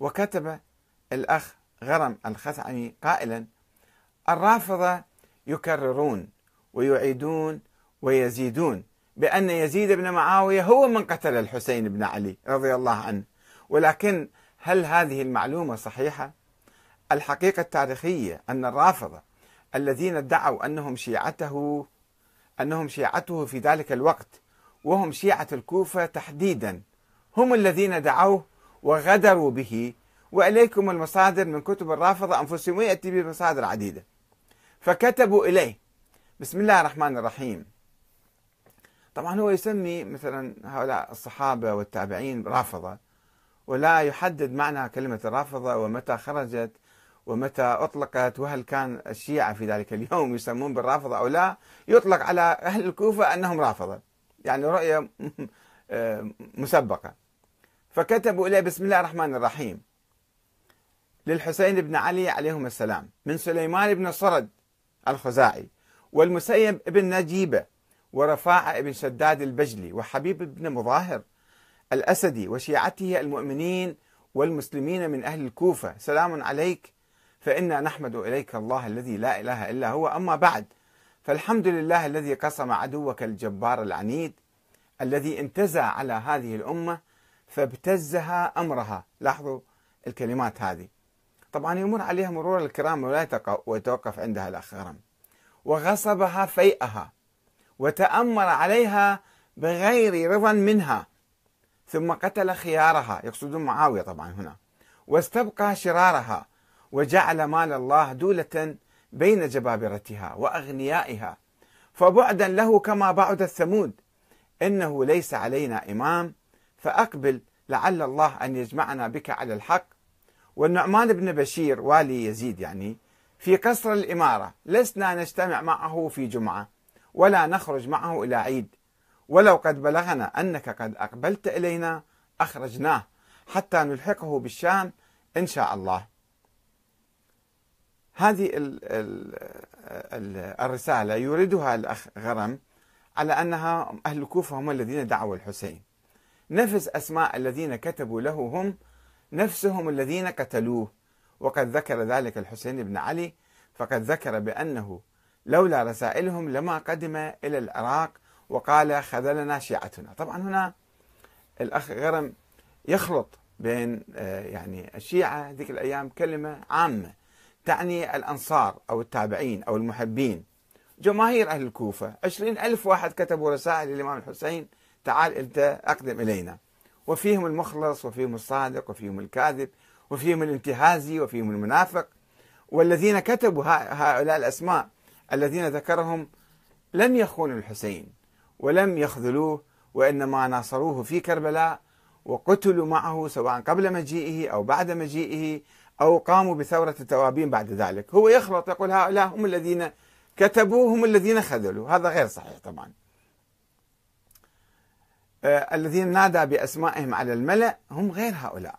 وكتب الأخ غرم الخثعمي قائلا الرافضة يكررون ويعيدون ويزيدون بأن يزيد بن معاوية هو من قتل الحسين بن علي رضي الله عنه ولكن هل هذه المعلومة صحيحة؟ الحقيقة التاريخية أن الرافضة الذين ادعوا أنهم شيعته أنهم شيعته في ذلك الوقت وهم شيعة الكوفة تحديدا هم الذين دعوه وغدروا به وإليكم المصادر من كتب الرافضة أنفسهم ويأتي بمصادر عديدة فكتبوا إليه بسم الله الرحمن الرحيم طبعا هو يسمي مثلا هؤلاء الصحابة والتابعين رافضة ولا يحدد معنى كلمة الرافضة ومتى خرجت ومتى أطلقت وهل كان الشيعة في ذلك اليوم يسمون بالرافضة أو لا يطلق على أهل الكوفة أنهم رافضة يعني رؤية آه، مسبقة فكتبوا إليه بسم الله الرحمن الرحيم للحسين بن علي عليهم السلام من سليمان بن صرد الخزاعي والمسيب بن نجيبة ورفاعة بن شداد البجلي وحبيب بن مظاهر الأسدي وشيعته المؤمنين والمسلمين من أهل الكوفة سلام عليك فإنا نحمد إليك الله الذي لا إله إلا هو أما بعد فالحمد لله الذي قسم عدوك الجبار العنيد الذي انتزع على هذه الأمة فابتزها أمرها لاحظوا الكلمات هذه طبعا يمر عليها مرور الكرام ولا يتوقف عندها الأخ غرم وغصبها فيئها وتأمر عليها بغير رضا منها ثم قتل خيارها يقصدون معاوية طبعا هنا واستبقى شرارها وجعل مال الله دولة بين جبابرتها وأغنيائها فبعدا له كما بعد الثمود إنه ليس علينا إمام فأقبل لعل الله أن يجمعنا بك على الحق والنعمان بن بشير والي يزيد يعني في قصر الإمارة لسنا نجتمع معه في جمعة ولا نخرج معه إلى عيد ولو قد بلغنا أنك قد أقبلت إلينا أخرجناه حتى نلحقه بالشام إن شاء الله هذه الرسالة يوردها الأخ غرم على أنها أهل الكوفة هم الذين دعوا الحسين نفس أسماء الذين كتبوا له هم نفسهم الذين قتلوه وقد ذكر ذلك الحسين بن علي فقد ذكر بأنه لولا رسائلهم لما قدم إلى العراق وقال خذلنا شيعتنا طبعا هنا الأخ غرم يخلط بين آه، يعني الشيعة ذيك الأيام كلمة عامة تعني الأنصار أو التابعين أو المحبين جماهير أهل الكوفة عشرين ألف واحد كتبوا رسائل للإمام الحسين تعال أنت أقدم إلينا وفيهم المخلص وفيهم الصادق وفيهم الكاذب وفيهم الانتهازي وفيهم المنافق والذين كتبوا هؤلاء الأسماء الذين ذكرهم لم يخونوا الحسين ولم يخذلوه وإنما ناصروه في كربلاء وقتلوا معه سواء قبل مجيئه أو بعد مجيئه أو قاموا بثورة التوابين بعد ذلك هو يخلط يقول هؤلاء هم الذين كتبوا هم الذين خذلوا هذا غير صحيح طبعاً آه، الذين نادى بأسمائهم على الملأ هم غير هؤلاء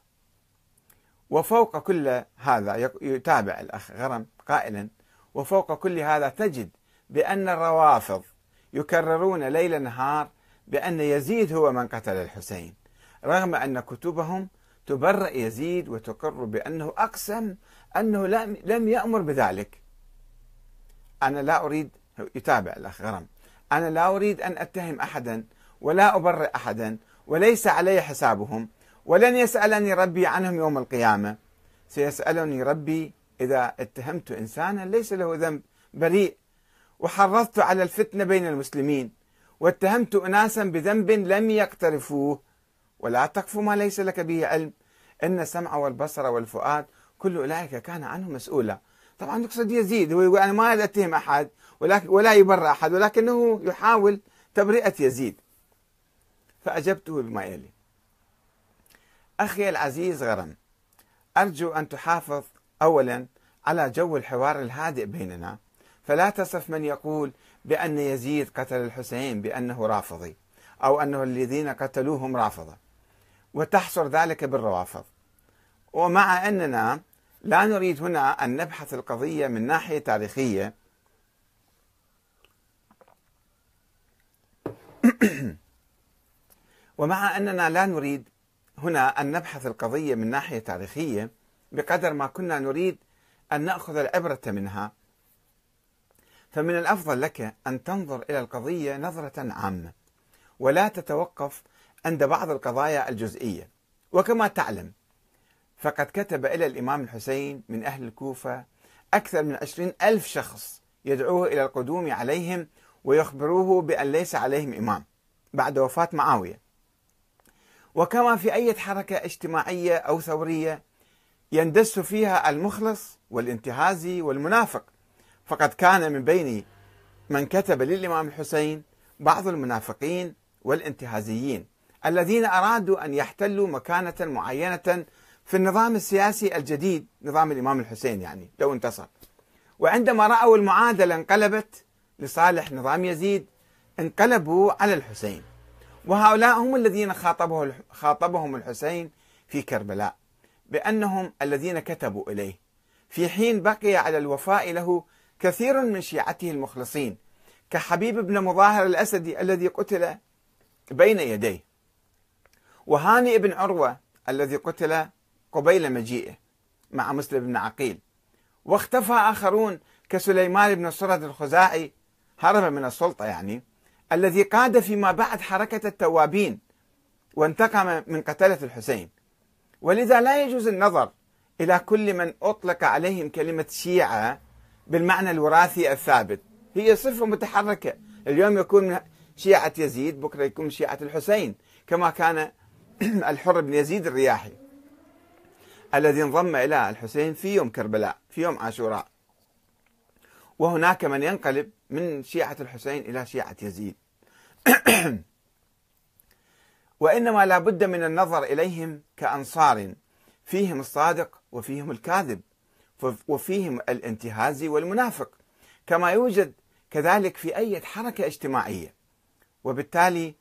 وفوق كل هذا يتابع الأخ غرم قائلا وفوق كل هذا تجد بأن الروافض يكررون ليل نهار بأن يزيد هو من قتل الحسين رغم أن كتبهم تبرأ يزيد وتقر بأنه أقسم أنه لم يأمر بذلك أنا لا أريد يتابع الأخ غرم أنا لا أريد أن أتهم أحدا ولا أبرئ أحدا وليس علي حسابهم ولن يسألني ربي عنهم يوم القيامة سيسألني ربي إذا اتهمت إنسانا ليس له ذنب بريء وحرضت على الفتنة بين المسلمين واتهمت أناسا بذنب لم يقترفوه ولا تقف ما ليس لك به علم إن السمع والبصر والفؤاد كل أولئك كان عنه مسؤولا طبعا يقصد يزيد هو يقول أنا ما أتهم أحد ولا, ولا يبرأ أحد ولكنه يحاول تبرئة يزيد فأجبته بما يلي أخي العزيز غرم أرجو أن تحافظ أولا على جو الحوار الهادئ بيننا فلا تصف من يقول بأن يزيد قتل الحسين بأنه رافضي أو أنه الذين قتلوهم رافضة وتحصر ذلك بالروافض ومع أننا لا نريد هنا أن نبحث القضية من ناحية تاريخية ومع أننا لا نريد هنا أن نبحث القضية من ناحية تاريخية بقدر ما كنا نريد أن نأخذ العبرة منها فمن الأفضل لك أن تنظر إلى القضية نظرة عامة ولا تتوقف عند بعض القضايا الجزئية وكما تعلم فقد كتب إلى الإمام الحسين من أهل الكوفة أكثر من عشرين ألف شخص يدعوه إلى القدوم عليهم ويخبروه بأن ليس عليهم إمام بعد وفاة معاوية وكما في أي حركة اجتماعية أو ثورية يندس فيها المخلص والانتهازي والمنافق فقد كان من بين من كتب للإمام الحسين بعض المنافقين والانتهازيين الذين أرادوا أن يحتلوا مكانة معينة في النظام السياسي الجديد نظام الإمام الحسين يعني لو انتصر وعندما رأوا المعادلة انقلبت لصالح نظام يزيد انقلبوا على الحسين وهؤلاء هم الذين خاطبه خاطبهم الحسين في كربلاء بأنهم الذين كتبوا إليه في حين بقي على الوفاء له كثير من شيعته المخلصين كحبيب بن مظاهر الأسدي الذي قتل بين يديه وهاني بن عروة الذي قتل قبيل مجيئه مع مسلم بن عقيل واختفى آخرون كسليمان بن سرد الخزاعي هرب من السلطة يعني الذي قاد فيما بعد حركة التوابين وانتقم من قتلة الحسين ولذا لا يجوز النظر إلى كل من أطلق عليهم كلمة شيعة بالمعنى الوراثي الثابت هي صفة متحركة اليوم يكون شيعة يزيد بكرة يكون شيعة الحسين كما كان الحر بن يزيد الرياحي الذي انضم إلى الحسين في يوم كربلاء في يوم عاشوراء وهناك من ينقلب من شيعة الحسين إلى شيعة يزيد وإنما لا بد من النظر إليهم كأنصار فيهم الصادق وفيهم الكاذب وفيهم الانتهازي والمنافق كما يوجد كذلك في أي حركة اجتماعية وبالتالي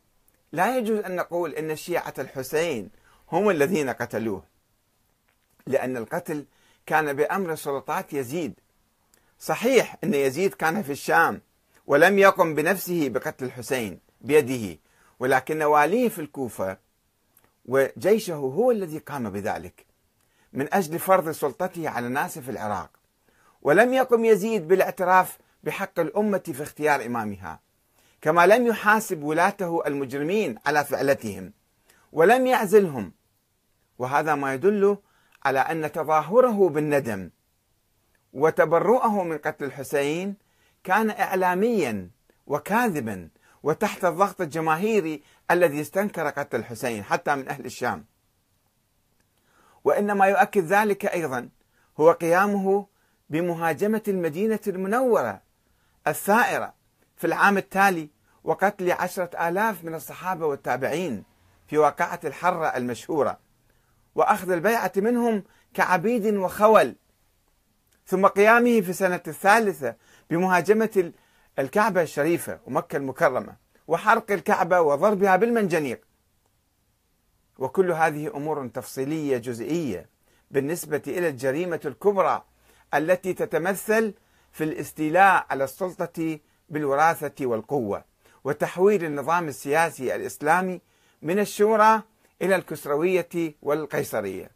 لا يجوز أن نقول أن شيعة الحسين هم الذين قتلوه لأن القتل كان بأمر سلطات يزيد صحيح أن يزيد كان في الشام ولم يقم بنفسه بقتل الحسين بيده ولكن واليه في الكوفة وجيشه هو الذي قام بذلك من أجل فرض سلطته على الناس في العراق ولم يقم يزيد بالاعتراف بحق الأمة في اختيار إمامها كما لم يحاسب ولاته المجرمين على فعلتهم ولم يعزلهم وهذا ما يدل على أن تظاهره بالندم وتبرؤه من قتل الحسين كان إعلاميا وكاذبا وتحت الضغط الجماهيري الذي استنكر قتل الحسين حتى من أهل الشام وإنما يؤكد ذلك أيضا هو قيامه بمهاجمة المدينة المنورة الثائرة في العام التالي وقتل عشرة آلاف من الصحابة والتابعين في واقعة الحرة المشهورة وأخذ البيعة منهم كعبيد وخول ثم قيامه في السنة الثالثة بمهاجمة الكعبة الشريفة ومكة المكرمة وحرق الكعبة وضربها بالمنجنيق وكل هذه أمور تفصيلية جزئية بالنسبة إلى الجريمة الكبرى التي تتمثل في الاستيلاء على السلطة بالوراثة والقوة وتحويل النظام السياسي الإسلامي من الشورى إلى الكسروية والقيصرية